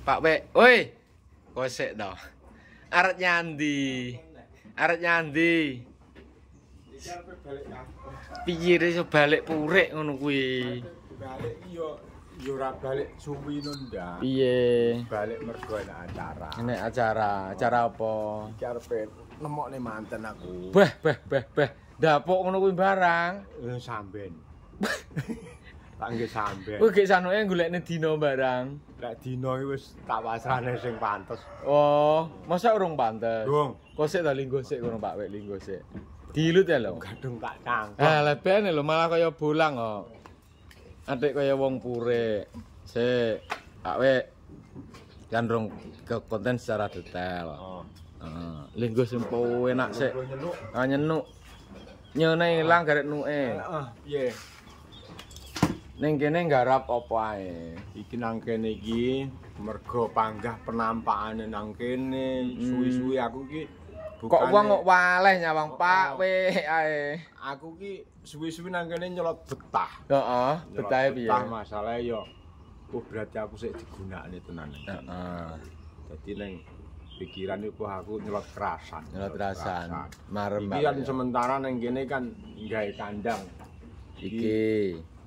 Pak Wek, woi, kosek dong. Arat nyandi, arat nyandi. Pikir iso balik purek ngono kuwi. Balik yo yo ora balik suwi nunda. Piye? Balik mergo ana acara. Ana acara, acara apa? Iki arep nemokne mantan aku. Beh, beh, beh, beh. dapok ngono kuwi barang. Eh, sampean. tangge sampe. Kuwi ge sanuke golekne dina barang. Lek dina iki wis tak pasrahne sing pantas. Oh, masa urung pantas? Durung. Kosek ta linggo sik kurang Pak Wek linggo sik. Dilut ya lho. Gadung tak cangkok. Eh, lebene lho malah kaya bolang kok. Adik kaya wong purik. Sik, Pak Wek. Kan rong ke konten secara detail. Oh. Heeh. Uh, linggo sing enak sik. Nyenuk. Nyenuk. Nyenuk ilang garek nuke. Heeh, piye? Ning kene nggarap apa ae? Iki nang kene iki mergo panggah penampakane nang kene, hmm. suwi-suwi aku ki Kok wong kok waleh nyawang Pak we ae. Aku ki suwi-suwi nang kene nyelot betah. Heeh, betah piye? Betah yo. Oh berarti aku sik digunakne tenan. Heeh. Uh -uh. Dadi ning pikiran aku nyelot kerasan. Nyelot kerasan. Marem. Iki sementara nang kene kan nggae kandang. Iki. iki.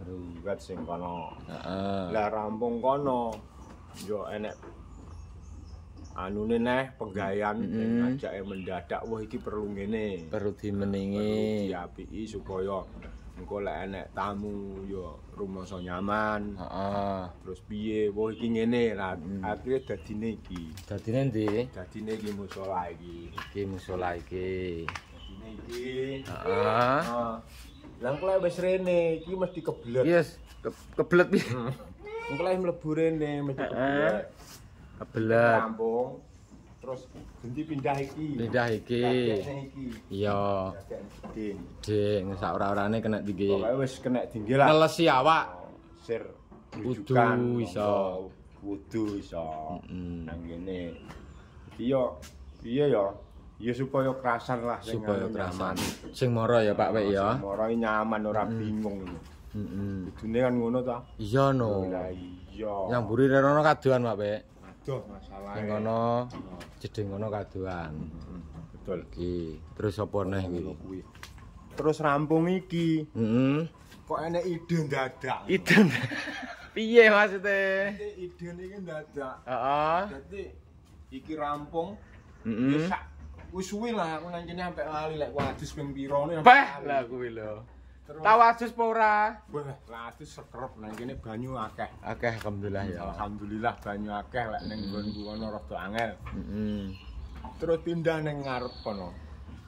ruwet sing kono. Heeh. Uh rampung kono yo enek anu neh penggayan mm -hmm. ngajake mendadak wah iki perlu ngene. Perlu dimeningi. Diapiki supaya engko lek enek tamu yo rumoso nyaman. Uh Terus piye wah iki ngene lah mm. akhire dadine iki. Dadine ndi? Dadine iki musala iki. Iki musala iki. Dadine iki. Heeh. Uh Lang kleh wis rene, iki mesti keblet. Yes, ke keblet piye? Hmm. Kleh mlebu rene mesti keblet. Keblet. Rambung. Terus ganti pindah iki. Pindah iki. Iya. Ding. Ding, sak ora-orane kena dinggi. Pokoke wis kena dinggi lah. Nelesi awak. Sir. Wudu iso. Wudu iso. Nang ngene. Iya. Iya ya. ya supaya kerasan lah supaya kerasan sing moro ya pak wek ya moro nyaman ora hmm. bingung Mm -hmm. kan ngono ta? Iya no. Oh, iya. Yang buri rono kaduan pak Pak. Aduh masalah. Yang ngono, oh. Hmm. jadi ngono kaduan. Hmm, betul. Ki, terus apa nih ki? Terus rampung iki. Mm Kok ene ide dadak? Ide. Piye maksudnya? Ide ini kan dadak. Uh -huh. Jadi iki rampung. Mm sak wis suwi lah aku nang kene sampe lali lek wadus ping pira ne. Beh, lah kuwi lho. Tau wadus apa ora? Beh, wadus sekrep nang kene banyu akeh. Akeh alhamdulillah ya. Alhamdulillah banyu akeh lek ning nggon kuwi ana rada angel. Heeh. Terus pindah ning ngarep kono.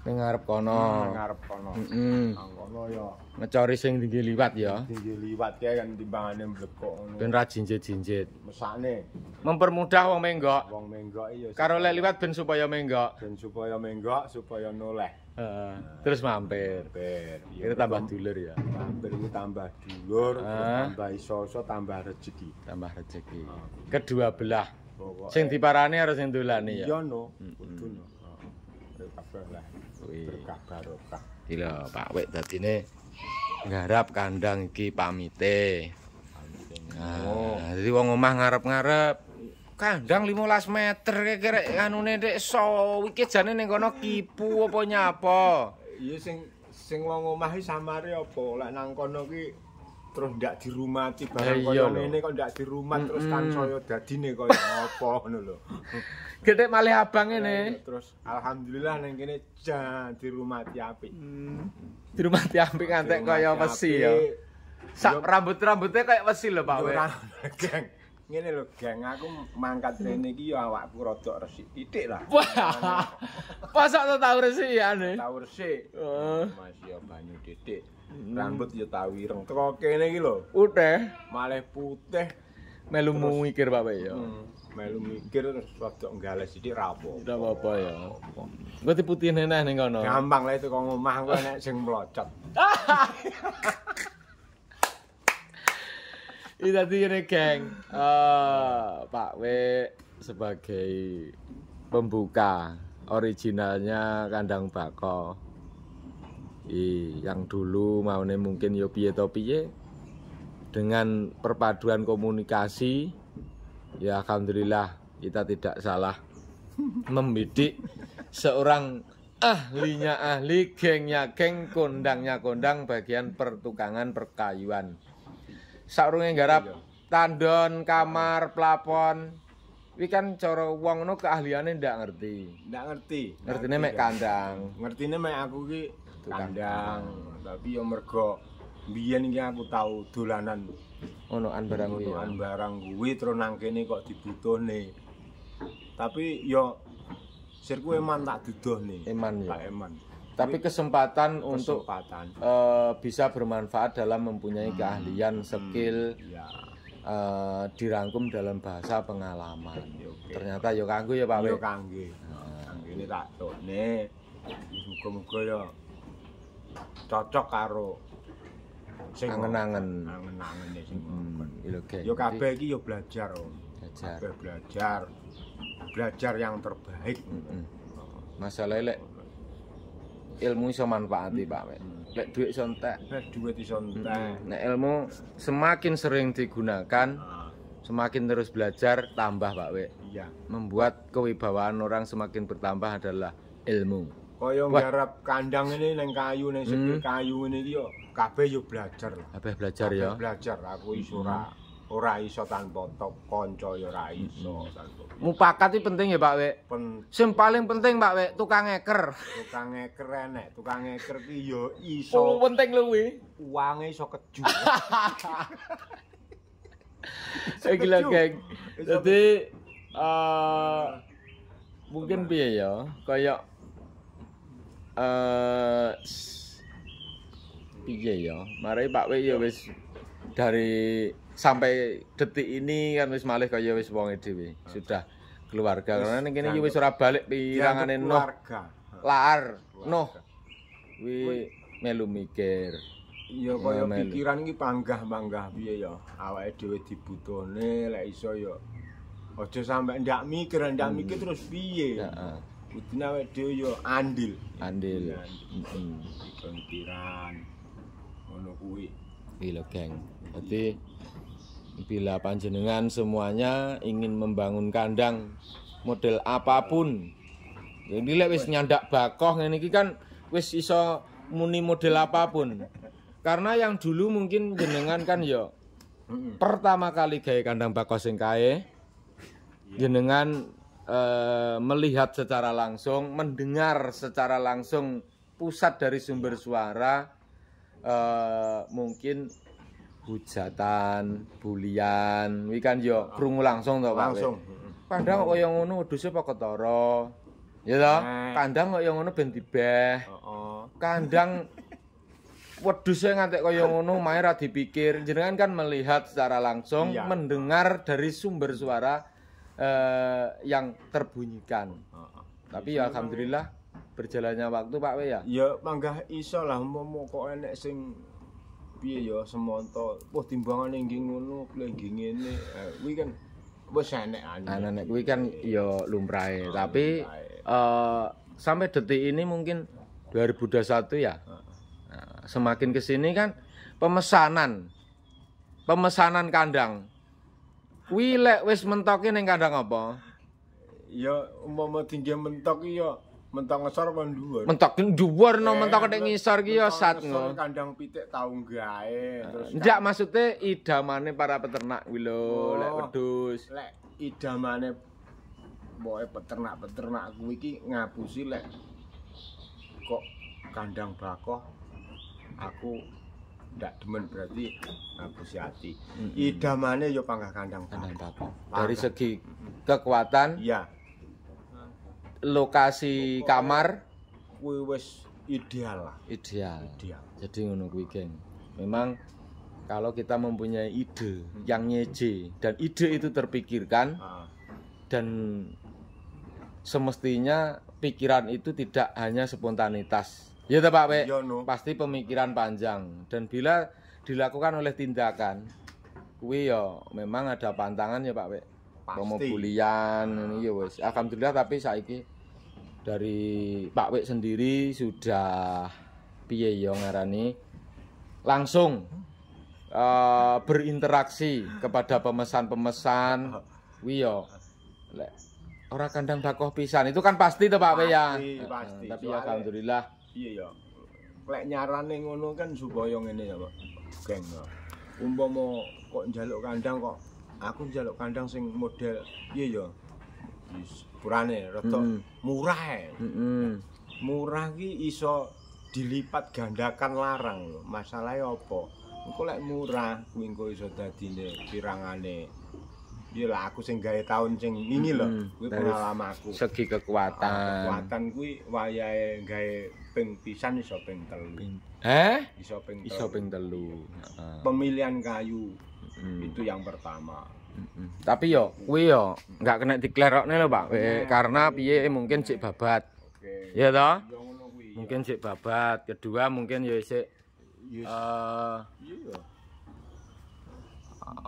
Ning ngarep kono. Nah, ngarep kono. Heeh. Nang kono ya. Ngecori sing tinggi liwat ya. Tinggi liwat kae ya, kan timbangane mblekok ngono. Ben ra jinjit-jinjit. Mesane. Mempermudah wong menggok. Wong menggok iya. Karo lek liwat ben supaya menggok. Ben supaya menggok, supaya noleh. Heeh. Nah, terus mampir. Mampir. Itu iya, tambah dulur ya. Mampir ini tambah dulur, ah. tambah iso-iso, tambah rezeki. Tambah rezeki. Ah. Kedua belah. Pokoknya. Sing diparani harus yang dulani ya. Iya no. Kudu no. Kabeh lah. berkah barokah. Gila, Pak Wek dadi ngarep kandang iki pamite. Nah, jadi wong omah ngarep-ngarep kandang 15 meter kira-kira anune so iki jane ning kono kipu apa nyapa. Iya sing sing wong omah iki samare apa lek nang kono ki terus ndak dirumaci barang kaya ngene kok ndak dirumat terus jadi kan dadine kalau ya, apa ngono lho. Gede malih abang ngene. Iya, terus alhamdulillah ning kene jan dirumati apik. Hmm. Dirumati apik ngantek kaya wesi ya. Sak rambut-rambutnya kayak wesi lho Pak Geng. ngene lho geng aku mangkat hmm. rene iki ya awakku rada resik titik lah Wah, pasak to tau resik ya ne tau resik oh. hmm, masih ya banyu titik hmm. rambut ya tau ireng teko kene iki lho putih malah putih melu mikir bae ya melu mikir terus rada nggales titik rapo ora apa-apa ya berarti putih neneh ning kono gampang lah itu kok ngomah kok nek sing mlocot ini tadi ini geng uh, Pak W sebagai pembuka originalnya kandang bako I, yang dulu mau nih mungkin yo piye to piye dengan perpaduan komunikasi ya alhamdulillah kita tidak salah membidik seorang ahlinya ahli gengnya geng kondangnya kondang bagian pertukangan perkayuan sakrunge garap tandon, kamar, plafon. Wi kan cara wong ngono keahliane ndak ngerti. Ndak ngerti. Ngertine mek kandang. Ngertine mek aku ki kandang. Tapi yo mergo biyen iki aku tahu dolanan ono an barang kuwi. An barang kuwi terus nang kene kok dibutuhne. Tapi yo sirku eman tak didohne. Eman ya. Tak eman. tapi kesempatan, kesempatan. untuk uh, eh, bisa bermanfaat dalam mempunyai hmm. keahlian hmm, skill hmm. ya. uh, dirangkum dalam bahasa pengalaman okay. ternyata yo kanggo ya Pak yo kanggo ini tak nih, muga-muga yo cocok karo sing angen-angen angen-angen ya sing hmm. Iya, yo kabeh iki yo belajar belajar belajar belajar yang terbaik -hmm. masalah lek ilmu iso manfaati Pak. Hmm. Lek duit iso entek, lek duit iso hmm. entek. Nek ilmu semakin sering digunakan, ah. semakin terus belajar tambah Pak Wek. Iya. Membuat kewibawaan orang semakin bertambah adalah ilmu. Kaya nggarap kandang ini neng kayu neng hmm. kayu ini yo kabeh yo belajar. Kabeh belajar ya. Belajar aku iso Hmm. ora iso tanpa top kanca ya ora iso mupakat iki penting ya Pak Wek sing paling penting Pak Wek tukang eker tukang eker enek tukang eker iki ya iso oh, penting luwe uange iso keju iki lho geng dadi uh, eh, mungkin piye ya Kayak eh uh, ya mari Pak Wek ya wis dari sampai detik ini kan wis malih kaya wis wonge dhewe. Sudah keluarga. Karena ning kene iki wis ora balik pirangane noh. Lar noh. Wi melu mikir. Ya kaya pikiran iki panggah-panggah piye ya. Awake dhewe dibutuhne lek iso ya aja sampe ndak mikir, ndak hmm. mikir terus piye. Heeh. Nah, uh. Kudune yo andil. Andil. Heeh. Pikiran. Ngono kuwi. Iki geng. Dadi Bila panjenengan semuanya ingin membangun kandang model apapun. Jadi lek wis nyandak bakoh ini kan wis iso muni model apapun. Karena yang dulu mungkin jenengan kan yo pertama kali gaya kandang bakoh sing kae jenengan e, melihat secara langsung, mendengar secara langsung pusat dari sumber suara e, mungkin hujatan, bulian, iki kan yo ya krungu langsung to, Pak. Langsung. Kadang kaya ngono wedhuse apa ketara. Ya toh? Eh. Kandang kaya ngono ben dibeh. Kandang wedhuse ngantek kaya ngono mae ra dipikir. Jenengan kan melihat secara langsung, iya. mendengar dari sumber suara eh, yang terbunyikan. Tapi ya alhamdulillah berjalannya waktu Pak We ya. Ya manggah iso lah mau kok enek sing piye ya semonto. Wah timbangane nggih ngono, nggih ngene. Eh, kuwi kan wis enek anak Ana nek kuwi kan ya lumrahe, ah, tapi eh, sampai detik ini mungkin 2021 ya. satu ya, ah. nah, semakin ke sini kan pemesanan pemesanan kandang. Kuwi lek wis mentoke ning kandang apa? Ya umpama tinggi mentok ya mentok ngesor kon dhuwur. Mentok dhuwur no eh, mentok nek ngisor ki ya no. kandang pitik tau gae terus. Ndak kan- idamane para peternak kuwi lho oh, lek wedhus. Lek idamane boe peternak-peternak aku iki ngapusi lek kok kandang bakoh aku ndak demen berarti ngabusi hati Mm -hmm. Idamane ya panggah kandang bakoh. Dari segi kekuatan ya lokasi kamar kuwi wis ideal lah. Ideal. Ideal. Jadi ngono kuwi, geng. Memang kalau kita mempunyai ide hmm. yang nyeje dan ide itu terpikirkan hmm. dan semestinya pikiran itu tidak hanya spontanitas. Ya toh Pak Pak. Ya, no. Pasti pemikiran panjang dan bila dilakukan oleh tindakan kuwi yo ya memang ada pantangan ya Pak Pak. Pasti. ini ya wis. Alhamdulillah tapi saiki dari Pak Wek sendiri sudah piye yo ya ngarani langsung uh, berinteraksi kepada pemesan-pemesan wiyo lek ora kandang bakoh pisan itu kan pasti to Pak Wek ya pasti, tapi ya alhamdulillah iya yo lek nyarane ngono kan supaya ngene ya Pak geng ya. umpama kok njaluk kandang kok aku njaluk kandang sing model iya yo sepurane rata murah mm murah ki iso dilipat gandakan larang lho masalahe apa engko lek murah kuwi engko iso dadine pirangane iya aku sing gawe taun sing ngingi lho kuwi pengalamanku segi ah, kekuatan kekuatan kuwi wayahe gawe ping pisan iso ping telu eh iso ping telu pemilihan kayu itu yang pertama Tapi yo kuwi yo nggak kena diklerokne lho Pak, iya, iya, karena iya, piye mungkin cek babat. Ya toh? Mungkin cek babat. Kedua mungkin yo sik eh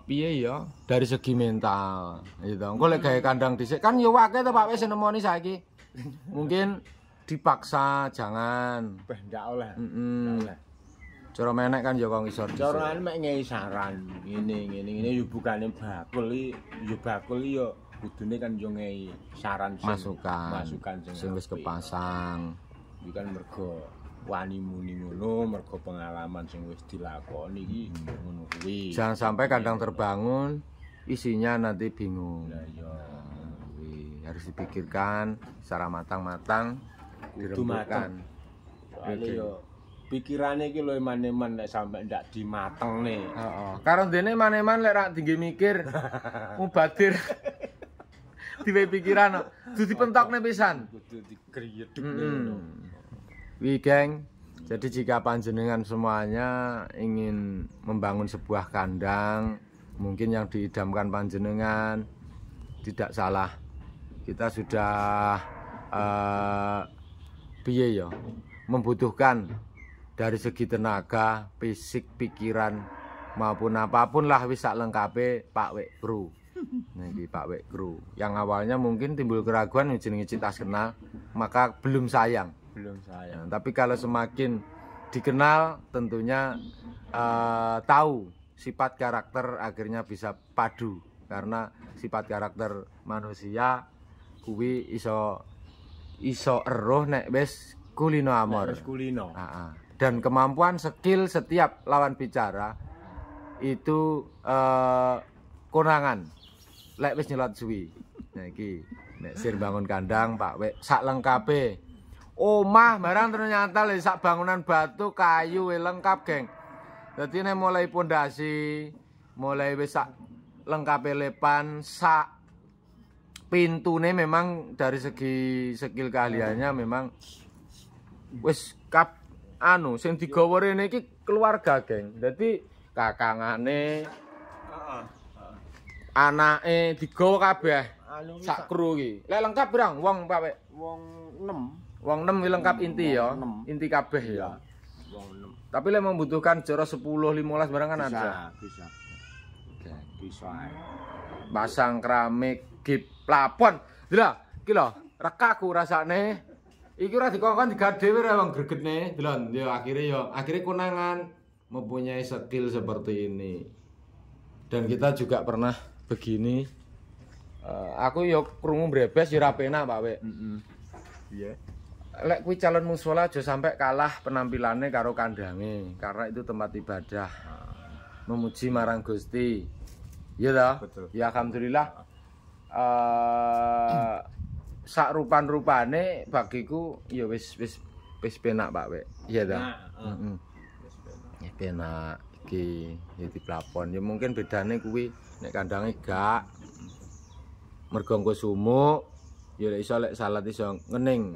piye ya dari segi mental gitu. Engko lek gawe kandang dhisik kan yo wae to Pak wis nemoni saiki. Mungkin dipaksa jangan. Bah ndak oleh. Heeh. Mm Cara menek kan ya kok ngisor. Cara menek ngeisaran. Ngene ngene ngene yo ya bukane bakul iki yo ya bakul iki yo ya kudune kan yo ngei saran sing masukan. Masukan sing wis kepasang. Iki kan mergo wani muni ngono mergo pengalaman sing wis dilakoni iki ngono kuwi. Jangan sampai kadang terbangun isinya nanti bingung. Lah iya. Nah, harus dipikirkan secara matang-matang dirembukkan. oke yo pikirane iki lho eman-eman nek sampe ndak dimatengne. Heeh. Karo dene eman-eman lek rak tinggi mikir mubadir. Diwe pikiran dudu pikiran pisan. Kudu digriyedhek ngono. Wi geng, jadi jika panjenengan semuanya ingin membangun sebuah kandang, mungkin yang diidamkan panjenengan tidak salah. Kita sudah eh uh, piye ya? membutuhkan dari segi tenaga, fisik, pikiran maupun apapun lah bisa lengkapi Pak Wek Bro. Niki Pak Wek Bro. Yang awalnya mungkin timbul keraguan ujung tak kenal, maka belum sayang. Belum sayang. Nah, tapi kalau semakin dikenal tentunya uh, tahu sifat karakter akhirnya bisa padu karena sifat karakter manusia kuwi iso iso roh nek wis kulino amor. Nek wis kulino. Heeh dan kemampuan skill setiap lawan bicara itu uh, eh, konangan lek wis nyelot suwi nah iki nek sir bangun kandang Pak Wek sak lengkape omah barang ternyata lek sak bangunan batu kayu we, lengkap geng dadi nek mulai pondasi mulai wis sak lengkape lepan sak pintu nih memang dari segi skill keahliannya memang wis kap anu sing digawa rene iki keluarga, geng. Dadi kakangane, heeh. Anake digawa kabeh. Anu, sak kru iki. Lek lengkap pirang wong Pak? Wong 6. Wong 6 lengkap inti ya. Inti kabeh ya. Iya. Wong 6. Tapi lek membutuhkan jarak 10, 15 barang kan ada. Bisa, bisa. Bisa. Pasang keramik, gip, plafon. Lah, iki lho, rekaku rasane. Iki ora dikongkon dhewe wae wong gregetne, delon. Ya akhirnya ya akhirnya kunangan mempunyai skill seperti ini. Dan kita juga pernah begini. Uh, aku ya krungu brebes ya ora penak, Pak Wek. Heeh. Mm Iya. -mm. Yeah. Lek kuwi calon musola aja sampai kalah penampilannya karo kandange, karena itu tempat ibadah. Memuji marang Gusti. Iya dah. Ya alhamdulillah. Uh, sak rupan-rupane bagiku ya wis wis wis penak Pak Wek. Iya dong, penak ki ya, ya plafon Ya mungkin bedane kuwi nek kandangnya gak mergo engko sumuk ya iso lek salat iso ngening.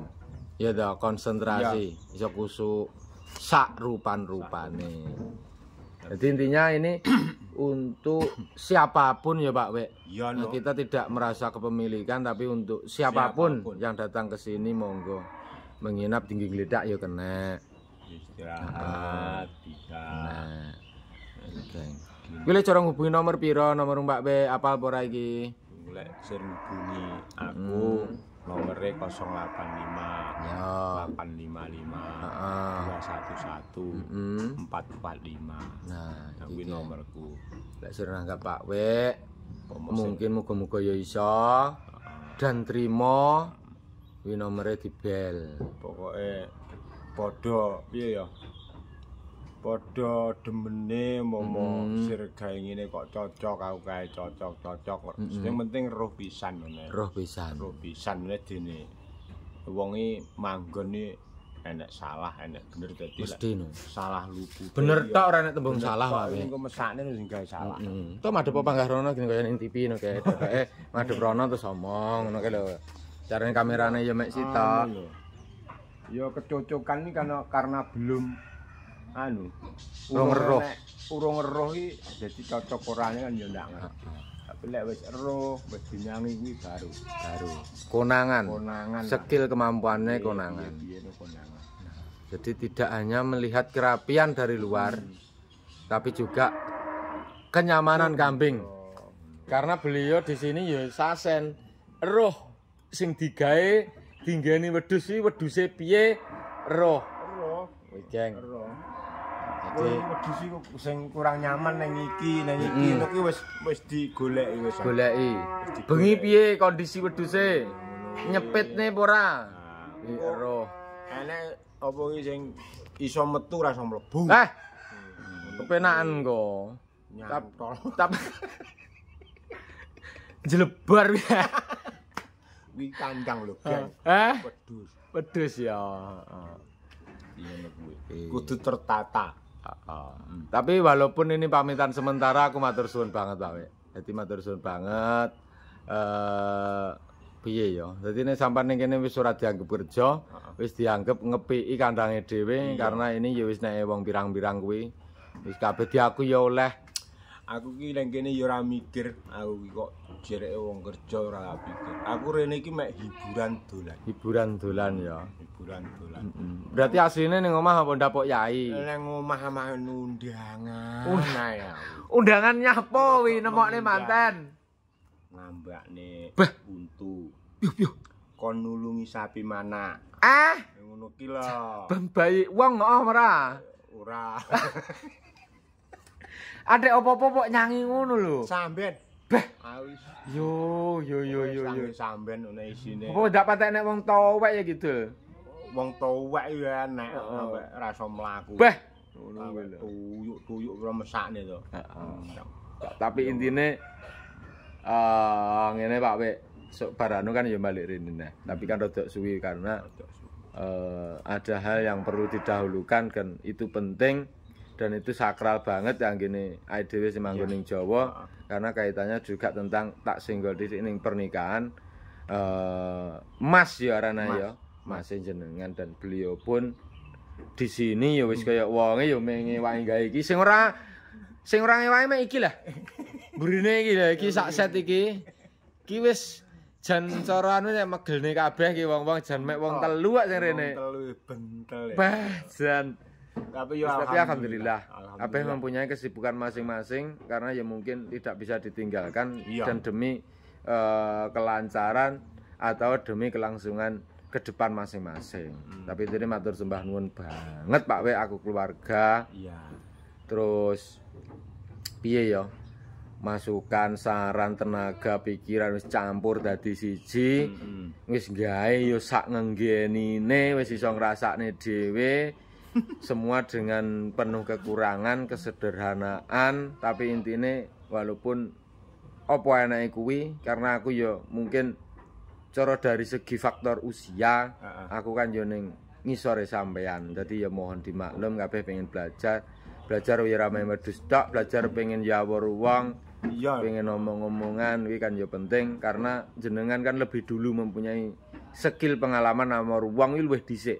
Ya dong konsentrasi ya. iso kusuk sak rupan-rupane. Jadi intinya ini untuk siapapun ya Pak Wek. Ya, no. Nah, kita tidak merasa kepemilikan tapi untuk siapapun, siapapun. yang datang ke sini monggo menginap tinggi geledak ya kena. Istirahat tidak. Pilih hubungi nomor piro, nomor Mbak W. apal pora iki? Golek sing hubungi aku hmm. nomornya 085 ya. 855. satu satu empat empat lima nah itu nomorku lek sering nanggap pak w mungkin muka muka ya iso dan terima wi nomornya di bel pokoknya podo iya ya podo demene momo hmm. sirgai ini kok cocok aku kayak cocok cocok hmm. yang penting roh pisan roh pisan roh pisan ini dini wongi manggon enek salah enek bener dadi mesti no. salah lupu bener ya. tok ora enek tembung salah wae engko mesakne sing gawe salah mm -hmm. to madhep panggarono gini kaya ning TV no kae dheweke madhep rono terus omong ngono kae lho carane kamerane ya mek sita, anu ya kecocokan ini karena karena belum anu urung roh urung roh iki dadi cocok orane kan ya ndak ngerti tapi lek wis roh wis dinyangi kuwi baru baru konangan konangan skill kemampuannya iya, konangan iya, iya konangan jadi tidak hanya melihat kerapian dari luar, hmm. tapi juga kenyamanan kambing. Karena beliau di sini ya sasen roh sing digawe dinggeni wedhus iki wedhuse piye roh. Roh. Wigeng. Roh. Jadi wedhus sing kurang nyaman neng iki, neng iki mm. iki wis wis digoleki wis. Goleki. Bengi piye kondisi wedhuse? Nyepitne apa ora? Nah. Roh. Enak apa iki sing iso metu ra iso mlebu. Eh. Kepenakan kok. Nyantol. Tapi jelebar ya. Wi kandang lho, Gang. Eh? Pedus. Pedus ya. Iya kuwi. Kudu tertata. Tapi walaupun ini pamitan sementara aku matur suwun banget Pak. Jadi matur suwun banget. Eh piye ya dadine sampean ning kene wis ora dianggep kerja wis dianggap ngepiki kandange dhewe iya. karena ini ya wis nek wong pirang-pirang kuwi wis kabeh diaku ya oleh aku ki ning kene ya ora mikir aku ki kok jereke wong kerja ora mikir aku rene iki mek hiburan dolan hiburan dolan ya hiburan dolan berarti asline ning omah apa ndapok yai ning omah mah undangan Undangannya ya undangan nyapo wi nemokne mantan? ngambakne bah Undang. metu. Piuh Kon nulungi sapi mana? Ah? Ngono ki lho. Ben bayi wong ngono oh, ora? Ora. Ade opo-opo kok nyangi ngono lho. Sampeyan. Beh. Yo yo yo yo yo. Sampeyan ngene isine. Opo ndak patek nek wong tuwek ya gitu. Wong tuwek ya enak oh. sampe mlaku. Beh. Tuyuk-tuyuk ora mesakne to. Heeh. Tapi intine eh ngene Pak Pak. so barano kan ya balik rene nah. Hmm. Tapi kan rodok suwi karena uh, ada hal yang perlu didahulukan kan itu penting dan itu sakral banget yang gini IDW Simanggun yeah. Jawa uh. karena kaitannya juga tentang tak single di sini pernikahan uh, Mas ya Rana ya Mas jenengan dan beliau pun di sini ya wis hmm. kayak wonge ya ngewangi gawe iki sing ora sing ora ngewangi mek iki lah burine iki lah iki ya, sak set iki iki wis jan cara anu nek megelne kabeh ki wong-wong jan mek wong oh, telu kok sing rene. telu bentel e. Bah, jan. Tapi yo alhamdulillah. Kabeh mempunyai kesibukan masing-masing karena ya mungkin tidak bisa ditinggalkan iya. dan demi eh, kelancaran atau demi kelangsungan ke depan masing-masing. Hmm. Tapi ini matur sembah nuwun banget Pak W aku keluarga. Iya. Terus piye yo? masukan saran tenaga pikiran wis campur dadi siji wis gawe yo sak ngenggenine wis iso ngrasakne dhewe semua dengan penuh kekurangan kesederhanaan tapi intine walaupun opo enake kuwi karena aku yo mungkin cara dari segi faktor usia aku kan yo ning ngisore sampean jadi ya mohon dimaklum kabeh pengen belajar belajar wira ramai medus tok belajar pengen yawur wong Iya. Pengen ngomong-ngomongan iki kan ya penting karena jenengan kan lebih dulu mempunyai skill pengalaman nomor ruang iki luwih dhisik.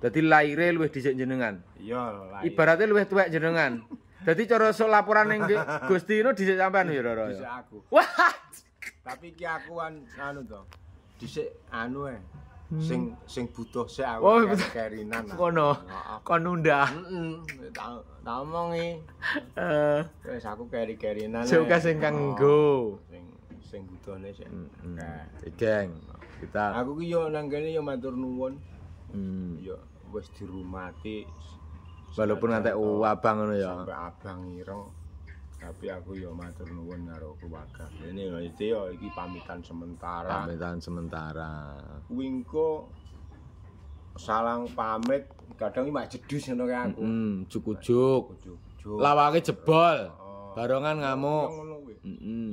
Dadi laire luwih dhisik jenengan. Iya, lair. Ibarate luwih tuwek jenengan. Dadi cara sok laporan ning Gusti no dhisik sampean ya, Roro. Dhisik aku. Wah. Tapi iki aku anu to. Dhisik anu ae. Eh. Hmm. sing sing butuh sik aku oh, ker kerinan kono kon nunda heeh tak omongi eh. wis aku keri-kerinan suka sing oh, kanggo sing sing budone sik nah geng kita aku ki yo nang kene yo matur nuwun hmm yo wis dirumati walaupun nganti abang ngono ya sampai abang ireng tapi aku yo matur nuwun karo keluarga. Ini yo iki yo iki pamitan sementara. Pamitan sementara. Wingko salang pamit kadang iki mak jedus ngono kae aku. Heeh, mm, cukujuk. Cukujuk. Lawake jebol. Oh. oh. Barongan ngamuk. Heeh.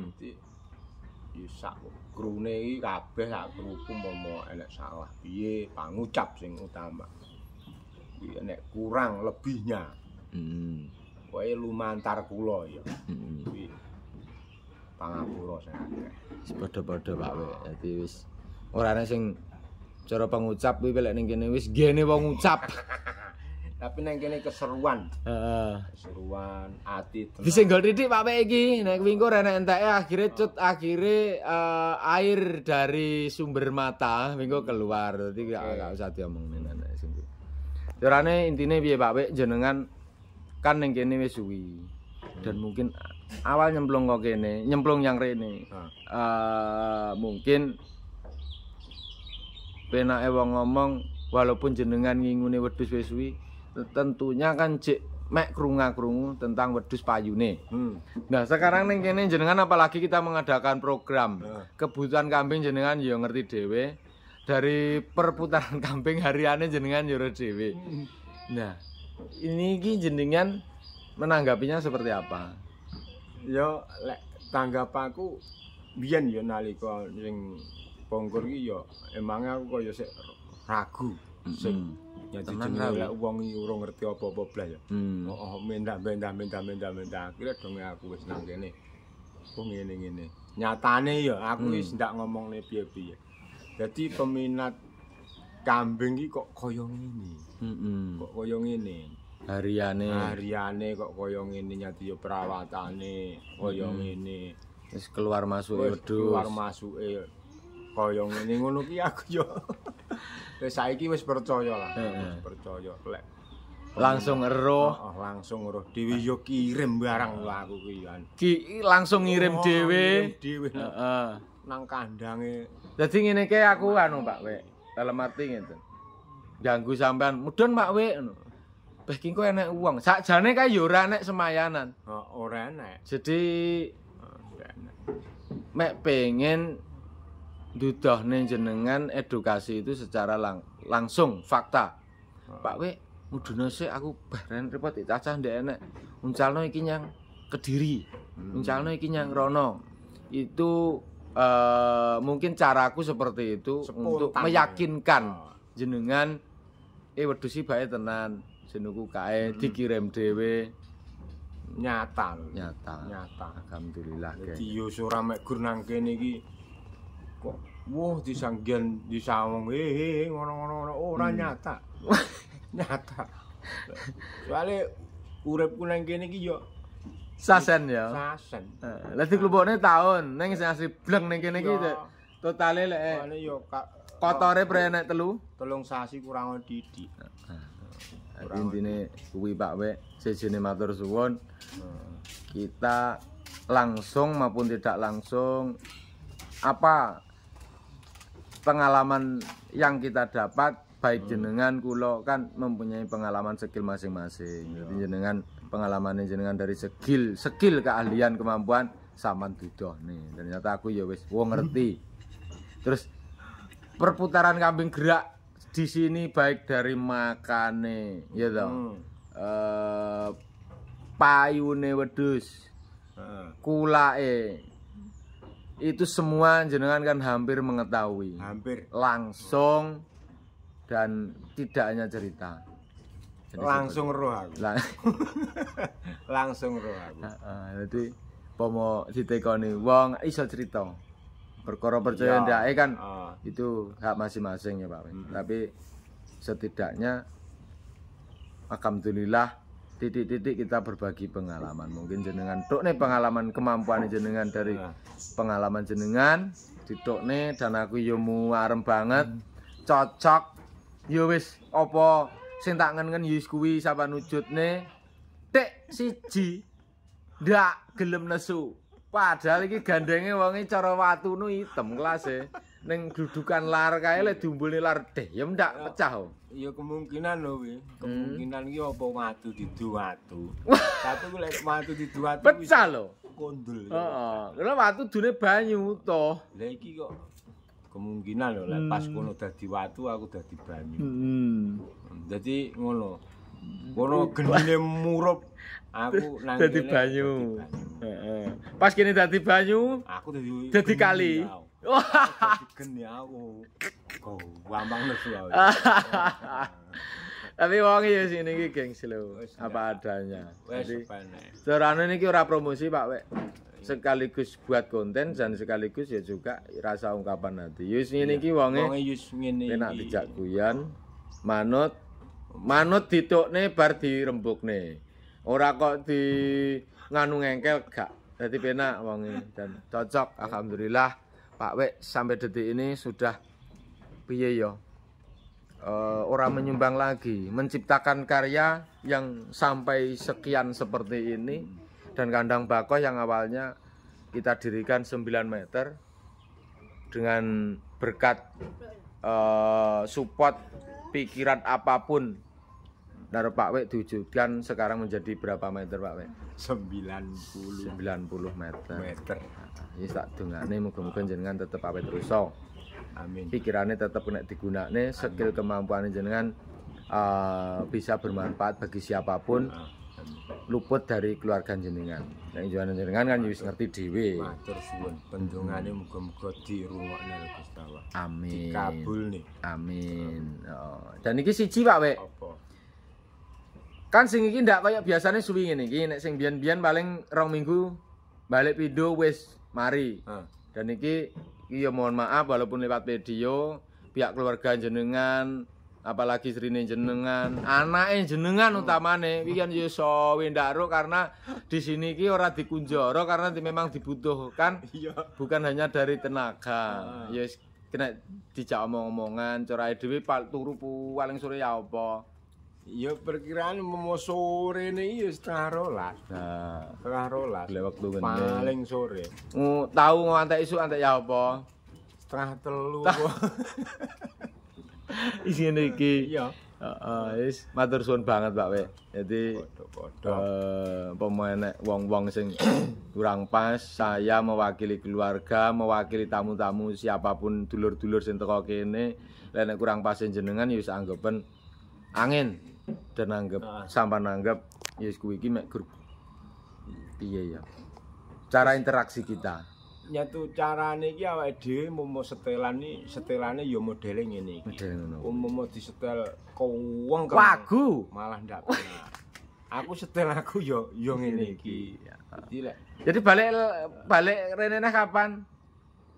Yo sak krune iki kabeh sak kruku momo enek salah piye pangucap sing utama. Iki nek kurang lebihnya. Heeh. pokoke lumantar kulo ya. pangapuro pangapura sing akeh. Padha-padha Pak Wek. Dadi wis ora ana sing cara pengucap kuwi lek ning kene wis gene wong ngucap. Tapi nang kene keseruan. Heeh. Keseruan ati Disenggol titik Pak Wek iki. Nek kuwi engko ora enteke akhire cut ah. akhire uh, air dari sumber mata minggu keluar. Dadi okay. gak usah diomongin nek sing. Carane ya intine piye Pak Wek jenengan kan yang kene wis suwi dan hmm. mungkin eh, awal nyemplung kok kene nyemplung yang rene uh, mungkin pena ewang ngomong walaupun jenengan ngingune wedus wis suwi tentunya kan cek mek krungu-krungu tentang wedus payune. Hmm. Nah, sekarang neng kene jenengan apalagi kita mengadakan program. Kebutuhan kambing jenengan ya ngerti dewe Dari perputaran kambing hariannya jenengan ya dw hmm. Nah, ini iki jenengan menanggapinya seperti apa? Yo lek tanggapanku biyen yo nalika sing pongkur iki yo emange aku koyo sik ragu sing hmm. jadi jeneng lek wong iki ngerti apa-apa blas yo. Hmm. Oh, oh mendak mendak mendak mendak mendak kira dong aku wis nang kene. Kok ngene ngene. Nyatane yo aku mm. wis hmm. ndak ngomongne piye-piye. Dadi peminat kambing iki kok kaya ngene. kok kaya ngene hariane hariane kok kaya ngene nyati yo perawatane kaya ngene wis keluar masuk yo keluar masuke kaya ngene ngono ki aku yo wis saiki wis percaya lah wis percaya lek langsung eroh oh, langsung eroh dhewe yo kirim barang lho aku ki ki langsung ngirim oh, dhewe dhewe heeh nang kandange dadi ngene ki aku anu Pak Wek dalam arti ngene ganggu sampean mudun mak we Beh kingko enak uang. Sakjane kae yo ya ora enek semayanan. Heeh, oh, ora enek. Jadi oh, ora enek. Mek pengen dudohne jenengan edukasi itu secara lang langsung fakta. Oh. Pak we mudune sik aku baren repot cacah ndek enek. Uncalno iki nyang Kediri. Hmm. Uncalno iki nyang Rono. Itu uh, mungkin caraku seperti itu Spontan untuk ya. meyakinkan oh. jenengan eh wedhus iki tenan jenengku kae hmm. dikirim dhewe nyata nyata nyata alhamdulillah ge di yo mek gur nang kene iki kok wah disanggen disawang eh ngono-ngono eh, eh, oh, ora hmm. nyata nyata Soale uripku nang kene iki yo sasen ya sasen eh, lha uh, di klubone taun ning sing asli bleng ning kene iki totalnya lek Mane eh, yo kotore eh, nek telu. Telung sasi kurang didik. Heeh. Nah, nah, intine kuwi Pak Wek, sejene matur suwun. Hmm. Kita langsung maupun tidak langsung apa pengalaman yang kita dapat baik hmm. jenengan kulo kan mempunyai pengalaman skill masing-masing. Iya. Jadi jenengan pengalaman jenengan dari skill, skill keahlian, kemampuan saman nih Ternyata aku ya wes wong ngerti. terus perputaran kambing gerak di sini baik dari makane ya dong, hmm. uh, payune wedus kulae itu semua jenengan kan hampir mengetahui hampir langsung dan tidak hanya cerita jadi langsung seperti, roh aku lang langsung roh aku uh, promo jadi pomo ditekoni wong iso cerita berkoro percaya ya. ndake kan uh. itu hak masing-masing ya Pak. Hmm. Tapi setidaknya alhamdulillah titik-titik kita berbagi pengalaman mungkin jenengan tok nih pengalaman kemampuan jenengan dari iya. pengalaman jenengan ditok nih dan aku yomu ya arem banget mm. cocok Yowis ya opo apa sing tak ngen-ngen yus ya kuwi saban wujudne tek siji ndak gelem nesu Padahal iki gandenge wonge cara watu watune item kelas e. Ning dudukan lar kae lek diumbulne lar deh, ya ndak pecah. om Ya kemungkinan lho kuwi. Hmm. Kemungkinan iki apa watu didu watu. Satu kuwi lek watu didu watu pecah lho. Kondul. Heeh. Lha watu dune banyu toh Lah iki kok kemungkinan lho lek pas hmm. kono dadi watu aku dadi banyu. Heeh. Hmm. Dadi ngono. Kono gendine murup. aku nang dadi banyu. Heeh. Pas kene dadi banyu, aku dadi dadi ya, kali. Wah, geni ya, aku. Kok gampang nesu aku. Tapi wong ya sini iki gengs lho, apa adanya. Jadi Jorano niki ora promosi Pak Wek. Iya. Sekaligus buat konten dan sekaligus ya juga rasa ungkapan nanti Yus iya. ngene iki wonge. Wonge yus ngene iki. Penak dijak guyon, manut manut ditokne bar dirembukne. Ora kok di nganu ngengkel gak. jadi penak wong dan cocok alhamdulillah Pak Wek sampai detik ini sudah piye yo. Ya? Uh, eh, orang menyumbang lagi, menciptakan karya yang sampai sekian seperti ini dan kandang bakoh yang awalnya kita dirikan 9 meter dengan berkat uh, support pikiran apapun dari Pak Wek diwujudkan sekarang menjadi berapa meter Pak Wek? 90 90 meter. Meter. nah, Ini tak dongane moga muga jenengan tetep awet terus Amin. Pikirannya tetap kena digunakan skill kemampuan jenengan uh, bisa bermanfaat bagi siapapun. luput dari keluarga jenengan. yang nah, jualan jenengan kan wis ngerti dhewe. Matur suwun moga-moga di rumah Gusti Allah. Amin. di kabul nih Amin. Oh. Dan ini siji Pak Wek. Apa? Kan sing iki ndak kaya biasanya suwi ngene iki, nek sing biyen paling rong minggu balik video wis mari. Hmm. Dan iki iki ya mohon maaf walaupun lewat video pihak keluarga jenengan apalagi serine jenengan, anake jenengan utamane nih kan yo ya sowe karena di sini iki ora dikunjoro karena memang dibutuhkan iya. bukan hanya dari tenaga. Ya kena dijak omong-omongan, corae pak turu paling sore ya apa. Ya perkiraan mau sore nih ya setengah rolas. setengah rolas. Lewat waktu gini. Paling sore. Mau tahu mau antek isu antek ya apa? Setengah telu. Isi ini iki? Iya. Uh, uh, matur suwun banget Pak We. Jadi uh, eh, pemain wong-wong sing kurang pas, saya mewakili keluarga, mewakili tamu-tamu siapapun dulur-dulur sing teko kene, lek kurang pas jenengan ya anggapan anggapen angin dan nanggep ah. sampah nanggep ya yes, kuwi iki mek grup piye ya cara interaksi kita ya tuh carane iki awake dhewe mau setelan iki setelane ya modele ngene iki model ngono umumo di setel kuweng lagu malah ndak aku setel aku yo yo ngene iki jadi lek jadi balik balik rene kapan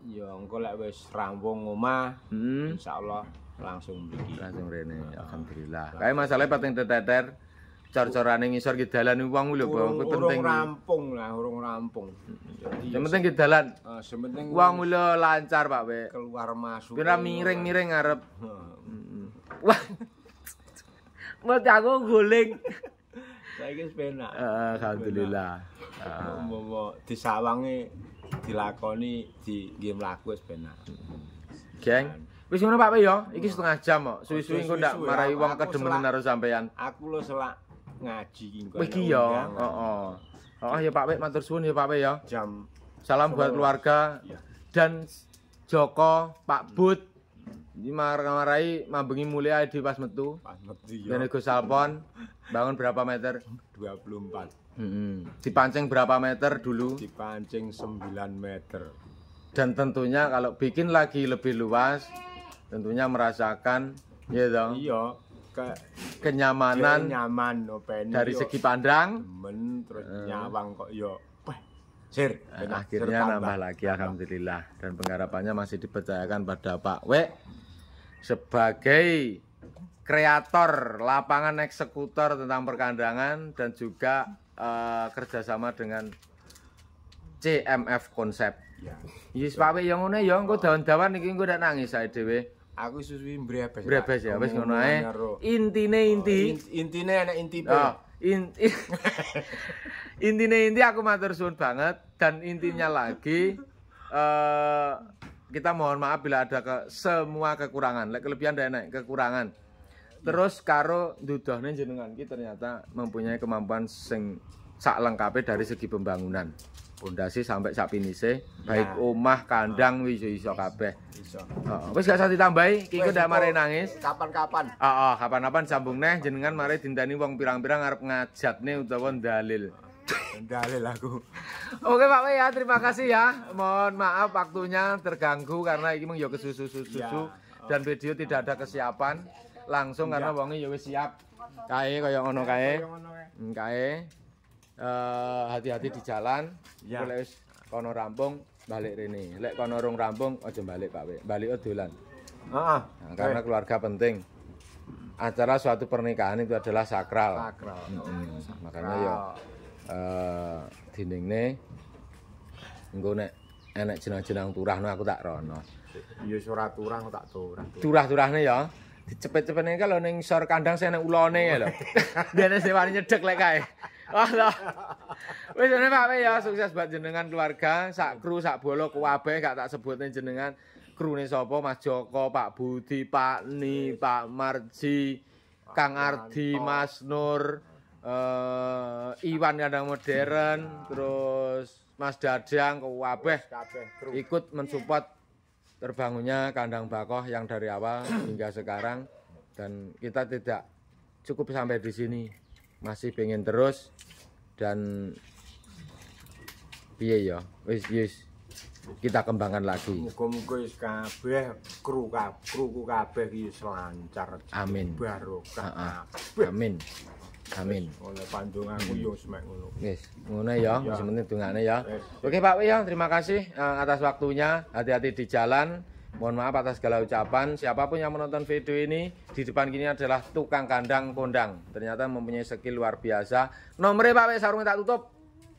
Ya, engko lek wis rampung omah hmm. insyaallah langsung mriki. Langsung rene. Ah. Alhamdulillah. Kae masalahe pating teteter cor-corane ngisor ki dalan wong lho, Bang. Ku penting. Urung rampung lah, urung rampung. Jadi penting ki dalan. Uh, ah, sementing wong lho lancar, Pak Wek. Keluar masuk. Kira miring-miring ngarep. Hmm. Wah. Mati aku guling. Saiki wis penak. Heeh, ah, alhamdulillah. Heeh. disawange dilakoni di nggih mlaku wis penak. Geng. Wis ngono Pak ya, iki iya. setengah jam kok. Suwi-suwi engko ndak marahi wong kedemenan karo sampean. Aku lo selak ngaji iki engko. Iki ya, heeh. oh, ya Pak Wek matur suwun ya Pak Wek ya. Jam. Salam buat keluarga iya. dan Joko, Pak hmm. Bud. Ini marai mambengi mulia di pas metu. Pas metu ya. Dan ego salpon bangun berapa meter? 24. Heeh. Hmm. Dipancing berapa meter dulu? Dipancing 9 meter. Dan tentunya kalau bikin lagi lebih luas, tentunya merasakan ya dong iya ke, kenyamanan nyaman dari yo. segi pandang men terus uh, nyawang kok yo sir eh, akhirnya sir, nambah lagi alhamdulillah dan penggarapannya masih dipercayakan pada Pak W sebagai kreator lapangan eksekutor tentang perkandangan dan juga uh, kerjasama dengan CMF konsep. Ya. Yes, Pak W yang uneh ya engko daun-daun nih gue udah nangis saya dewe aku isu suwi mbrebes. Mbrebes ya, wis ngono ae. Intine oh, inti. Intine enek intipe. Oh, ah, in, in intine inti aku matur suwun banget dan intinya lagi eh kita mohon maaf bila ada ke, semua kekurangan, lek kelebihan dan kekurangan. Terus karo ndudohne jenengan ki ternyata mempunyai kemampuan sing sak dari segi pembangunan fondasi sampai sak pinise iya. baik omah kandang wis iso kabeh iso wis gak usah ditambahi ki ndak mare nangis kapan-kapan heeh kapan-kapan sambung neh jenengan mare tindani wong pirang-pirang arep ngajakne utawa dalil dalil aku oke Pak ya terima kasih ya mohon maaf waktunya terganggu karena ini mung yo ya kesusu-susu iya. dan video tidak ada kesiapan langsung karena iya. wonge yo ya wis siap kae kaya ngono kae kae hmm, Eh, hati-hati di jalan. Ya. Lek wis kono rampung balik rene. Lek kono rung rampung aja balik Pak Wek. Balik dolan. Heeh. Karena eh. keluarga penting. Acara suatu pernikahan itu adalah sakral. Sakral. Hmm. Makanya ya uh, eh, dinding ini engko nek enek jenang-jenang turah aku tak rono. Ya surat turah tak turah. Turah-turahne ya. Dicepet-cepetne kalau ning sor kandang saya nek ulone ya lho. Dene sewani nyedek lek kae. Allah. Wis ngene Pak ya sukses buat jenengan keluarga, sak kru sak bolo kuwabe gak tak sebutin jenengan. Krune sapa Mas Joko, Pak Budi, Pak Ni, Pak Marji, Kang Ardi, Mas Nur, uh, Iwan Kandang Modern, iya. terus Mas Dadang kuwabeh ikut mensupport terbangunnya kandang bakoh yang dari awal hingga sekarang dan kita tidak cukup sampai di sini masih pengen terus dan piye ya wis wis kita kembangkan lagi muka-muka wis kabeh kru kru kabeh iki lancar amin barokah amin Amin. Oleh panjunganku yo semek ngono. Wis, ngono ya, iya. wis menit dungane ya. Oke Pak Wi ya, terima kasih eh, atas waktunya. Hati-hati di jalan. Mohon maaf atas segala ucapan, siapapun yang menonton video ini, di depan kini adalah tukang kandang kondang. Ternyata mempunyai skill luar biasa. Nomornya Pak, sarung tak tutup.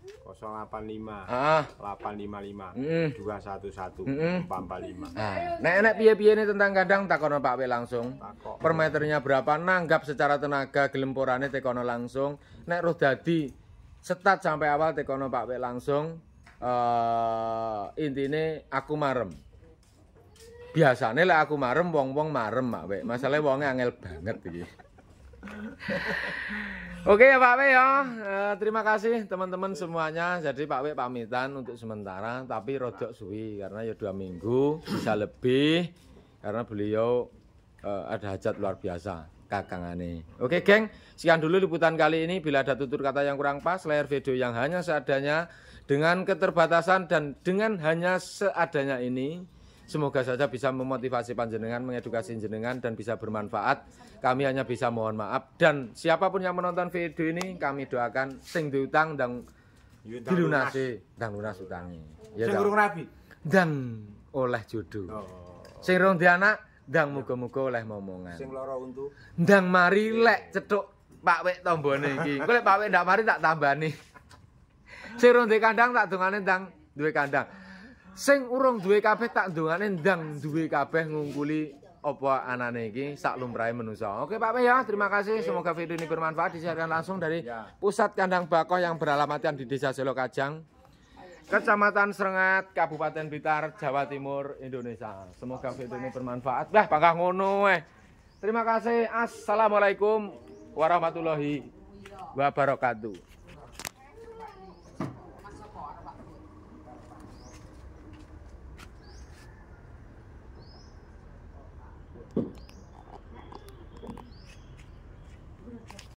085 ah. 855 mm. 211 mm. 445 nah, Nek-nek piye-piye ini tentang kandang takono Pak W langsung Takok. Per meternya berapa nanggap secara tenaga gelemporannya tekono langsung Nek roh dadi setat sampai awal tekono Pak W langsung uh, Intine aku marem Biasa lah aku marem wong-wong marem, Mak We. Masalahnya wongnya angel banget iki. Oke ya Pak We ya, eh, terima kasih teman-teman semuanya. Jadi Pak W pamitan untuk sementara, tapi rodok suwi karena ya dua minggu bisa lebih karena beliau uh, ada hajat luar biasa kakang kakangane. Oke geng, sekian dulu liputan kali ini. Bila ada tutur kata yang kurang pas, layar video yang hanya seadanya dengan keterbatasan dan dengan hanya seadanya ini Semoga saja bisa memotivasi panjenengan, mengedukasi jenengan dan bisa bermanfaat. Kami hanya bisa mohon maaf dan siapapun yang menonton video ini kami doakan sing diutang dan dilunasi dan lunas utangi. Ya sing rabi dan oleh jodoh. Oh. Sing rong anak dan muga-muga oleh momongan. Sing loro untu dan mari lek cetuk Pak Wek tombone iki. Engko lek Pak Wek ndak mari tak tambani. Sing rong kandang tak dongane ndang duwe kandang. Sing urung duwe kabeh tak ndongane ndang duwe kabeh ngungkuli apa anane iki sak lumrahe menungsa. Oke Pak Pe ya, terima kasih. Semoga video ini bermanfaat disiarkan langsung dari ya. Pusat Kandang Bakoh yang beralamatkan di Desa Selo Kajang. Kecamatan Serengat, Kabupaten Blitar, Jawa Timur, Indonesia. Semoga video ini bermanfaat. Wah, pangkah ngono eh. Terima kasih. Assalamualaikum warahmatullahi wabarakatuh.